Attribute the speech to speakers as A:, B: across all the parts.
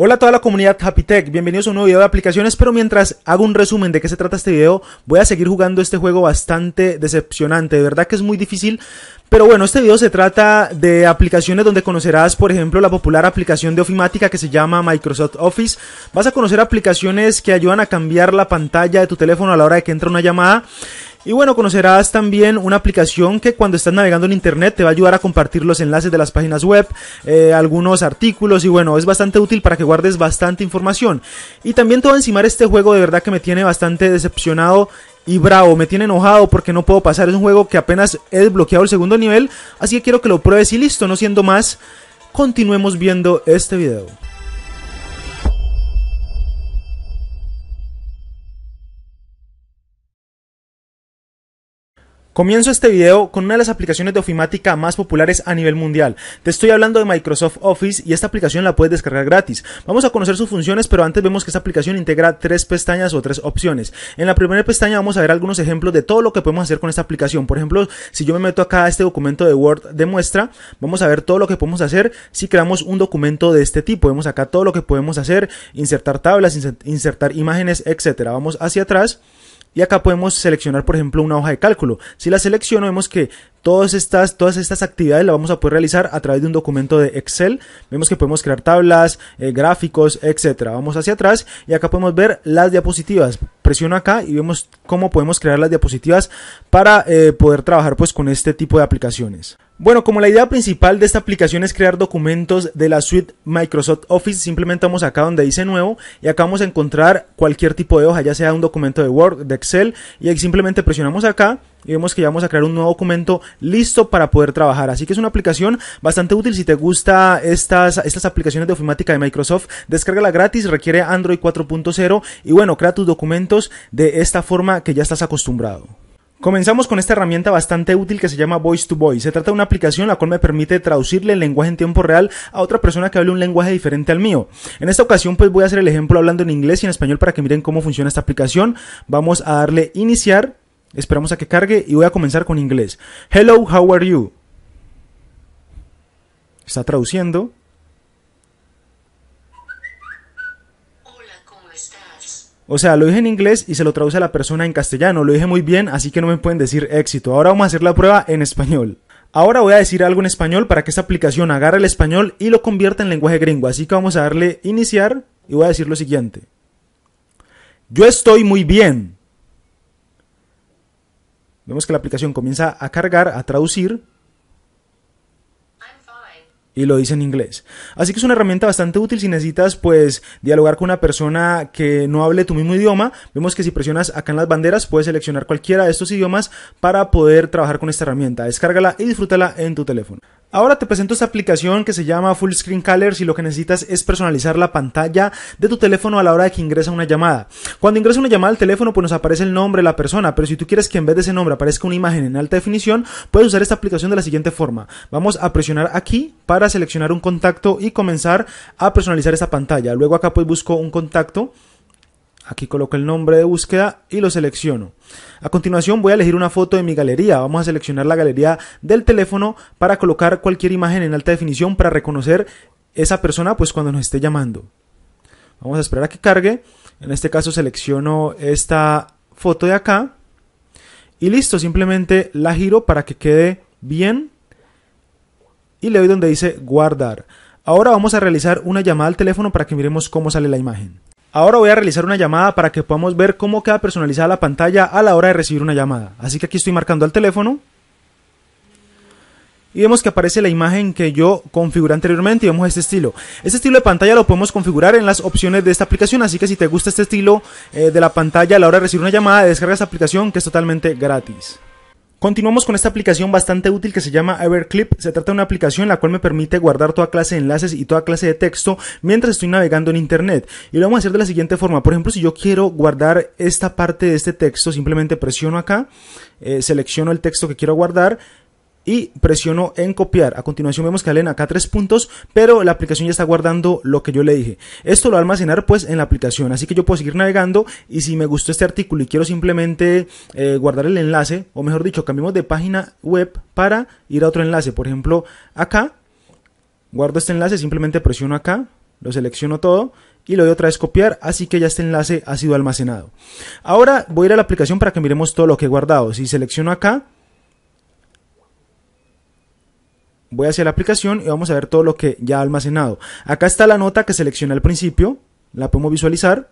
A: Hola a toda la comunidad Happy Tech, bienvenidos a un nuevo video de aplicaciones, pero mientras hago un resumen de qué se trata este video, voy a seguir jugando este juego bastante decepcionante, de verdad que es muy difícil, pero bueno, este video se trata de aplicaciones donde conocerás, por ejemplo, la popular aplicación de ofimática que se llama Microsoft Office, vas a conocer aplicaciones que ayudan a cambiar la pantalla de tu teléfono a la hora de que entra una llamada, y bueno, conocerás también una aplicación que cuando estás navegando en internet te va a ayudar a compartir los enlaces de las páginas web, eh, algunos artículos y bueno, es bastante útil para que guardes bastante información. Y también te encima encimar este juego de verdad que me tiene bastante decepcionado y bravo, me tiene enojado porque no puedo pasar. Es un juego que apenas he desbloqueado el segundo nivel, así que quiero que lo pruebes y listo, no siendo más, continuemos viendo este video. Comienzo este video con una de las aplicaciones de ofimática más populares a nivel mundial. Te estoy hablando de Microsoft Office y esta aplicación la puedes descargar gratis. Vamos a conocer sus funciones, pero antes vemos que esta aplicación integra tres pestañas o tres opciones. En la primera pestaña vamos a ver algunos ejemplos de todo lo que podemos hacer con esta aplicación. Por ejemplo, si yo me meto acá a este documento de Word de muestra, vamos a ver todo lo que podemos hacer si creamos un documento de este tipo. Vemos acá todo lo que podemos hacer, insertar tablas, insertar imágenes, etc. Vamos hacia atrás. Y acá podemos seleccionar, por ejemplo, una hoja de cálculo. Si la selecciono, vemos que todas estas, todas estas actividades las vamos a poder realizar a través de un documento de Excel. Vemos que podemos crear tablas, eh, gráficos, etcétera. Vamos hacia atrás y acá podemos ver las diapositivas. Presiono acá y vemos cómo podemos crear las diapositivas para eh, poder trabajar pues con este tipo de aplicaciones. Bueno, como la idea principal de esta aplicación es crear documentos de la suite Microsoft Office, simplemente vamos acá donde dice nuevo y acá vamos a encontrar cualquier tipo de hoja, ya sea un documento de Word, de Excel y ahí simplemente presionamos acá y vemos que ya vamos a crear un nuevo documento listo para poder trabajar. Así que es una aplicación bastante útil. Si te gusta estas, estas aplicaciones de ofimática de Microsoft, descárgala gratis, requiere Android 4.0 y bueno, crea tus documentos de esta forma que ya estás acostumbrado. Comenzamos con esta herramienta bastante útil que se llama Voice to Voice. Se trata de una aplicación la cual me permite traducirle el lenguaje en tiempo real a otra persona que hable un lenguaje diferente al mío. En esta ocasión pues voy a hacer el ejemplo hablando en inglés y en español para que miren cómo funciona esta aplicación. Vamos a darle iniciar, esperamos a que cargue y voy a comenzar con inglés. Hello, how are you? Está traduciendo. O sea, lo dije en inglés y se lo traduce a la persona en castellano. Lo dije muy bien, así que no me pueden decir éxito. Ahora vamos a hacer la prueba en español. Ahora voy a decir algo en español para que esta aplicación agarre el español y lo convierta en lenguaje gringo. Así que vamos a darle iniciar y voy a decir lo siguiente. Yo estoy muy bien. Vemos que la aplicación comienza a cargar, a traducir y lo dice en inglés. Así que es una herramienta bastante útil si necesitas pues dialogar con una persona que no hable tu mismo idioma. Vemos que si presionas acá en las banderas puedes seleccionar cualquiera de estos idiomas para poder trabajar con esta herramienta. Descárgala y disfrútala en tu teléfono. Ahora te presento esta aplicación que se llama Full Screen Caller y lo que necesitas es personalizar la pantalla de tu teléfono a la hora de que ingresa una llamada. Cuando ingresa una llamada al teléfono pues nos aparece el nombre de la persona, pero si tú quieres que en vez de ese nombre aparezca una imagen en alta definición, puedes usar esta aplicación de la siguiente forma. Vamos a presionar aquí para seleccionar un contacto y comenzar a personalizar esta pantalla. Luego acá pues busco un contacto Aquí coloco el nombre de búsqueda y lo selecciono. A continuación voy a elegir una foto de mi galería. Vamos a seleccionar la galería del teléfono para colocar cualquier imagen en alta definición para reconocer esa persona pues cuando nos esté llamando. Vamos a esperar a que cargue. En este caso selecciono esta foto de acá. Y listo, simplemente la giro para que quede bien. Y le doy donde dice guardar. Ahora vamos a realizar una llamada al teléfono para que miremos cómo sale la imagen. Ahora voy a realizar una llamada para que podamos ver cómo queda personalizada la pantalla a la hora de recibir una llamada. Así que aquí estoy marcando al teléfono. Y vemos que aparece la imagen que yo configuré anteriormente y vemos este estilo. Este estilo de pantalla lo podemos configurar en las opciones de esta aplicación, así que si te gusta este estilo eh, de la pantalla a la hora de recibir una llamada, descarga esta aplicación que es totalmente gratis. Continuamos con esta aplicación bastante útil que se llama Everclip. Se trata de una aplicación la cual me permite guardar toda clase de enlaces y toda clase de texto mientras estoy navegando en internet. Y lo vamos a hacer de la siguiente forma. Por ejemplo, si yo quiero guardar esta parte de este texto, simplemente presiono acá, eh, selecciono el texto que quiero guardar, y presiono en copiar. A continuación vemos que salen acá tres puntos, pero la aplicación ya está guardando lo que yo le dije. Esto lo va a almacenar pues en la aplicación, así que yo puedo seguir navegando y si me gustó este artículo y quiero simplemente eh, guardar el enlace, o mejor dicho, cambiamos de página web para ir a otro enlace, por ejemplo, acá, guardo este enlace, simplemente presiono acá, lo selecciono todo y lo doy otra vez copiar, así que ya este enlace ha sido almacenado. Ahora voy a ir a la aplicación para que miremos todo lo que he guardado. Si selecciono acá, Voy hacia la aplicación y vamos a ver todo lo que ya ha almacenado. Acá está la nota que seleccioné al principio, la podemos visualizar.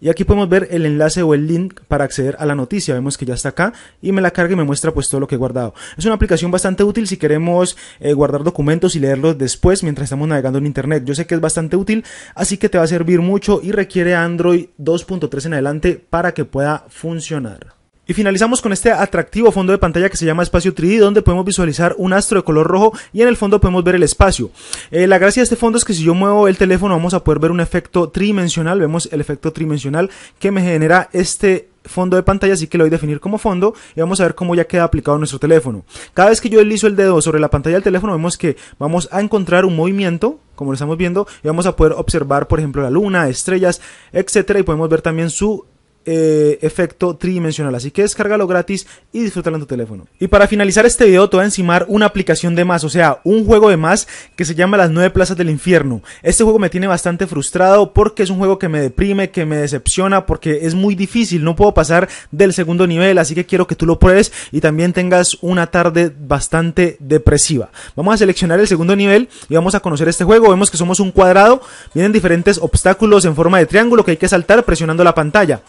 A: Y aquí podemos ver el enlace o el link para acceder a la noticia. Vemos que ya está acá y me la carga y me muestra pues todo lo que he guardado. Es una aplicación bastante útil si queremos eh, guardar documentos y leerlos después mientras estamos navegando en internet. Yo sé que es bastante útil, así que te va a servir mucho y requiere Android 2.3 en adelante para que pueda funcionar. Y finalizamos con este atractivo fondo de pantalla que se llama Espacio 3D, donde podemos visualizar un astro de color rojo y en el fondo podemos ver el espacio. Eh, la gracia de este fondo es que si yo muevo el teléfono vamos a poder ver un efecto tridimensional, vemos el efecto tridimensional que me genera este fondo de pantalla, así que lo voy a definir como fondo y vamos a ver cómo ya queda aplicado nuestro teléfono. Cada vez que yo deslizo el dedo sobre la pantalla del teléfono vemos que vamos a encontrar un movimiento como lo estamos viendo y vamos a poder observar por ejemplo la luna, estrellas, etcétera y podemos ver también su eh, efecto tridimensional. Así que descárgalo gratis y disfrútalo en tu teléfono. Y para finalizar este video te voy a encimar una aplicación de más, o sea, un juego de más que se llama Las 9 Plazas del Infierno. Este juego me tiene bastante frustrado porque es un juego que me deprime, que me decepciona, porque es muy difícil, no puedo pasar del segundo nivel, así que quiero que tú lo pruebes y también tengas una tarde bastante depresiva. Vamos a seleccionar el segundo nivel y vamos a conocer este juego. Vemos que somos un cuadrado, vienen diferentes obstáculos en forma de triángulo que hay que saltar presionando la pantalla.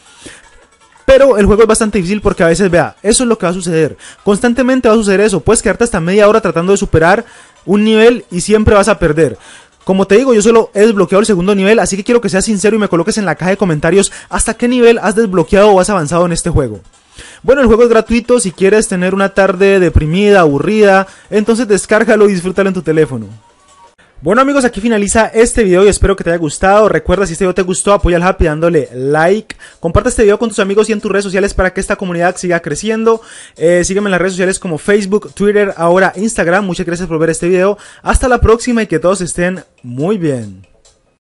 A: Pero el juego es bastante difícil porque a veces, vea, eso es lo que va a suceder. Constantemente va a suceder eso. Puedes quedarte hasta media hora tratando de superar un nivel y siempre vas a perder. Como te digo, yo solo he desbloqueado el segundo nivel, así que quiero que seas sincero y me coloques en la caja de comentarios hasta qué nivel has desbloqueado o has avanzado en este juego. Bueno, el juego es gratuito, si quieres tener una tarde deprimida, aburrida, entonces descárgalo y disfrútalo en tu teléfono. Bueno amigos, aquí finaliza este video y espero que te haya gustado. Recuerda, si este video te gustó, apoya al Happy dándole like. Comparte este video con tus amigos y en tus redes sociales para que esta comunidad siga creciendo. Eh, sígueme en las redes sociales como Facebook, Twitter, ahora Instagram. Muchas gracias por ver este video. Hasta la próxima y que todos estén muy bien.